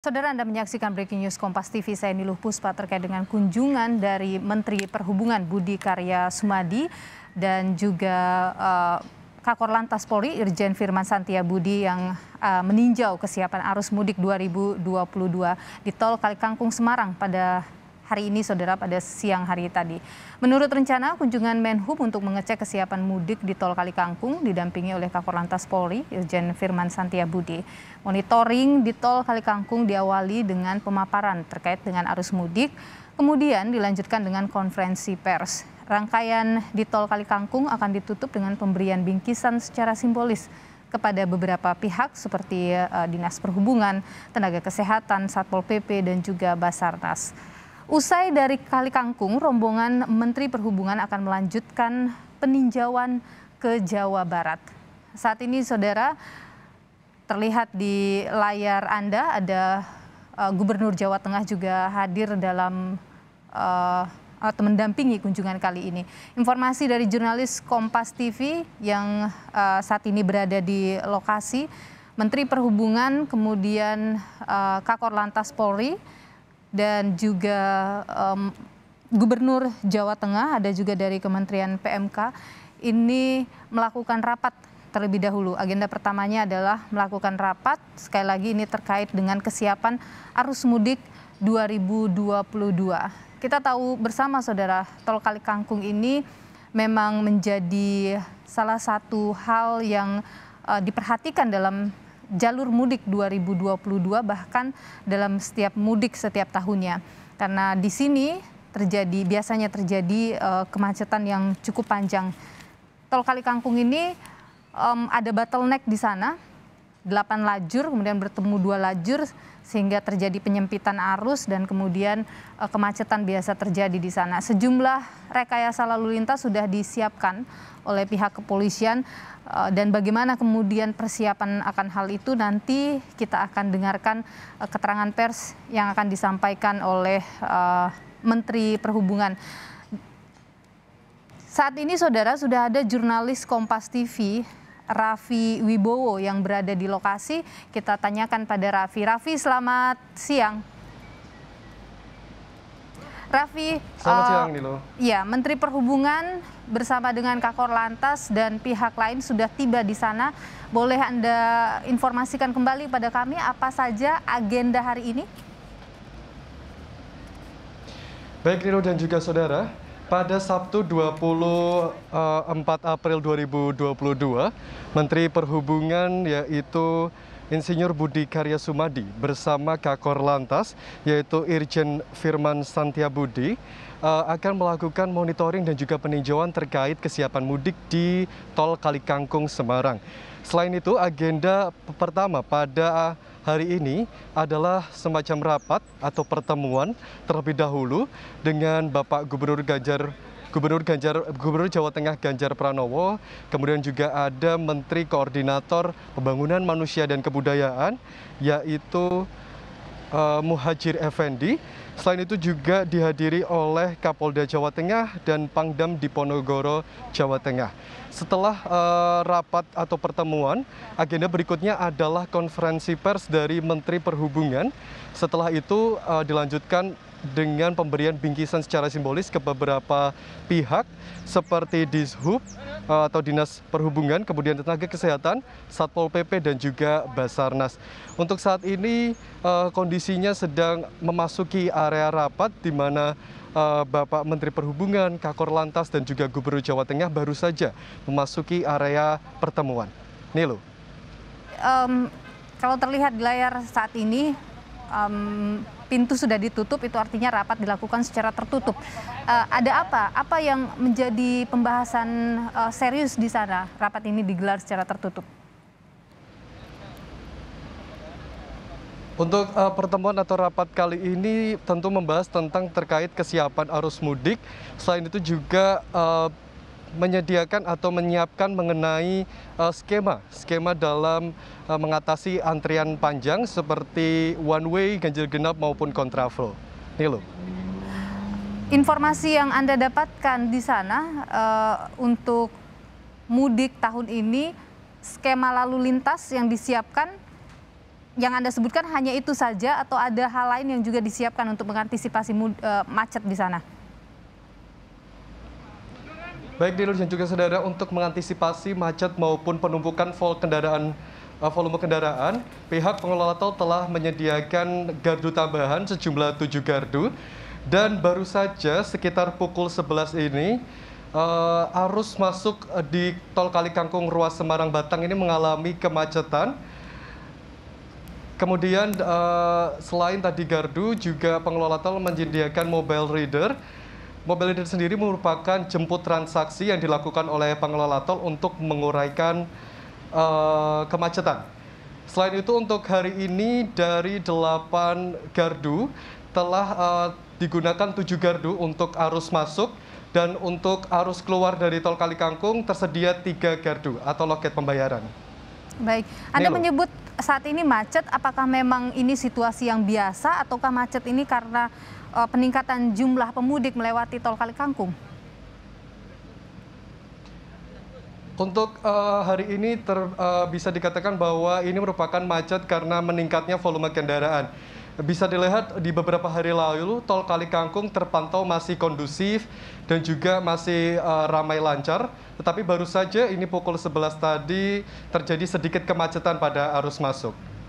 Saudara Anda menyaksikan Breaking News Kompas TV, saya Niluh Puspa terkait dengan kunjungan dari Menteri Perhubungan Budi Karya Sumadi dan juga uh, Kakor Lantas Polri Irjen Firman Santia Budi yang uh, meninjau kesiapan arus mudik 2022 di Tol Kali Kangkung Semarang pada hari ini saudara pada siang hari tadi. Menurut rencana kunjungan Menhub untuk mengecek kesiapan mudik di Tol Kali Kangkung didampingi oleh Kakor Lantas Polri Irjen Firman Santia Budi. Monitoring di Tol Kali Kangkung diawali dengan pemaparan terkait dengan arus mudik, kemudian dilanjutkan dengan konferensi pers. Rangkaian di Tol Kali Kangkung akan ditutup dengan pemberian bingkisan secara simbolis kepada beberapa pihak seperti eh, Dinas Perhubungan, Tenaga Kesehatan, Satpol PP, dan juga Basarnas. Usai dari Kali Kangkung, rombongan Menteri Perhubungan akan melanjutkan peninjauan ke Jawa Barat. Saat ini saudara terlihat di layar Anda ada uh, Gubernur Jawa Tengah juga hadir dalam uh, atau mendampingi kunjungan kali ini. Informasi dari jurnalis Kompas TV yang uh, saat ini berada di lokasi, Menteri Perhubungan, kemudian uh, Kakor Lantas Polri, dan juga um, Gubernur Jawa Tengah ada juga dari Kementerian PMK ini melakukan rapat terlebih dahulu. Agenda pertamanya adalah melakukan rapat. Sekali lagi ini terkait dengan kesiapan arus mudik 2022. Kita tahu bersama saudara, Tol Kali Kangkung ini memang menjadi salah satu hal yang uh, diperhatikan dalam jalur mudik 2022 bahkan dalam setiap mudik setiap tahunnya. Karena di sini terjadi biasanya terjadi uh, kemacetan yang cukup panjang. Tol Kali Kangkung ini um, ada bottleneck di sana, 8 lajur kemudian bertemu dua lajur sehingga terjadi penyempitan arus dan kemudian e, kemacetan biasa terjadi di sana. Sejumlah rekayasa lalu lintas sudah disiapkan oleh pihak kepolisian e, dan bagaimana kemudian persiapan akan hal itu nanti kita akan dengarkan e, keterangan pers yang akan disampaikan oleh e, Menteri Perhubungan. Saat ini saudara sudah ada jurnalis Kompas TV Raffi Wibowo yang berada di lokasi. Kita tanyakan pada Raffi. Raffi, selamat siang. Raffi, selamat uh, siang Nilo. Ya, Menteri Perhubungan bersama dengan Kakor Lantas dan pihak lain sudah tiba di sana. Boleh Anda informasikan kembali pada kami apa saja agenda hari ini? Baik Nilo dan juga saudara, pada Sabtu 24 eh, April 2022, Menteri Perhubungan yaitu Insinyur Budi Karya Sumadi bersama Kakor Lantas yaitu Irjen Firman Santia Budi eh, akan melakukan monitoring dan juga peninjauan terkait kesiapan mudik di Tol Kali Kangkung Semarang. Selain itu, agenda pertama pada hari ini adalah semacam rapat atau pertemuan terlebih dahulu dengan Bapak Gubernur Ganjar Gubernur Ganjar Gubernur Jawa Tengah Ganjar Pranowo, kemudian juga ada Menteri Koordinator Pembangunan Manusia dan Kebudayaan yaitu uh, Muhajir Effendi. Selain itu juga dihadiri oleh Kapolda Jawa Tengah dan Pangdam Diponegoro Jawa Tengah. Setelah uh, rapat atau pertemuan, agenda berikutnya adalah konferensi pers dari Menteri Perhubungan. Setelah itu uh, dilanjutkan dengan pemberian bingkisan secara simbolis ke beberapa pihak seperti Dishub eh, atau Dinas Perhubungan, kemudian Tenaga Kesehatan, Satpol PP dan juga Basarnas. Untuk saat ini eh, kondisinya sedang memasuki area rapat di mana eh, Bapak Menteri Perhubungan, Kakor Lantas dan juga Gubernur Jawa Tengah baru saja memasuki area pertemuan. Nilo. Um, kalau terlihat di layar saat ini um, pintu sudah ditutup itu artinya rapat dilakukan secara tertutup. Uh, ada apa? Apa yang menjadi pembahasan uh, serius di sana? Rapat ini digelar secara tertutup. Untuk uh, pertemuan atau rapat kali ini tentu membahas tentang terkait kesiapan arus mudik. Selain itu juga uh, menyediakan atau menyiapkan mengenai eh, skema skema dalam eh, mengatasi antrian panjang seperti one way, ganjil genap maupun kontraflow. Nilo. Informasi yang Anda dapatkan di sana uh, untuk mudik tahun ini skema lalu lintas yang disiapkan yang Anda sebutkan hanya itu saja atau ada hal lain yang juga disiapkan untuk mengantisipasi uh, macet di sana? Baik Dirul dan juga saudara untuk mengantisipasi macet maupun penumpukan vol kendaraan eh, volume kendaraan, pihak pengelola tol telah menyediakan gardu tambahan sejumlah tujuh gardu dan baru saja sekitar pukul 11 ini uh, arus masuk eh, di tol Kali Kangkung ruas Semarang Batang ini mengalami kemacetan. Kemudian uh, selain tadi gardu juga pengelola tol menyediakan mobile reader Mobile Leader sendiri merupakan jemput transaksi yang dilakukan oleh pengelola tol untuk menguraikan uh, kemacetan. Selain itu untuk hari ini dari 8 gardu telah uh, digunakan 7 gardu untuk arus masuk dan untuk arus keluar dari tol Kali Kangkung tersedia 3 gardu atau loket pembayaran. Baik, Anda Nilo. menyebut saat ini macet, apakah memang ini situasi yang biasa ataukah macet ini karena uh, peningkatan jumlah pemudik melewati tol Kalikangkung? Untuk uh, hari ini ter, uh, bisa dikatakan bahwa ini merupakan macet karena meningkatnya volume kendaraan. Bisa dilihat di beberapa hari lalu tol Kali Kangkung terpantau masih kondusif dan juga masih uh, ramai lancar. Tetapi baru saja ini pukul 11 tadi terjadi sedikit kemacetan pada arus masuk.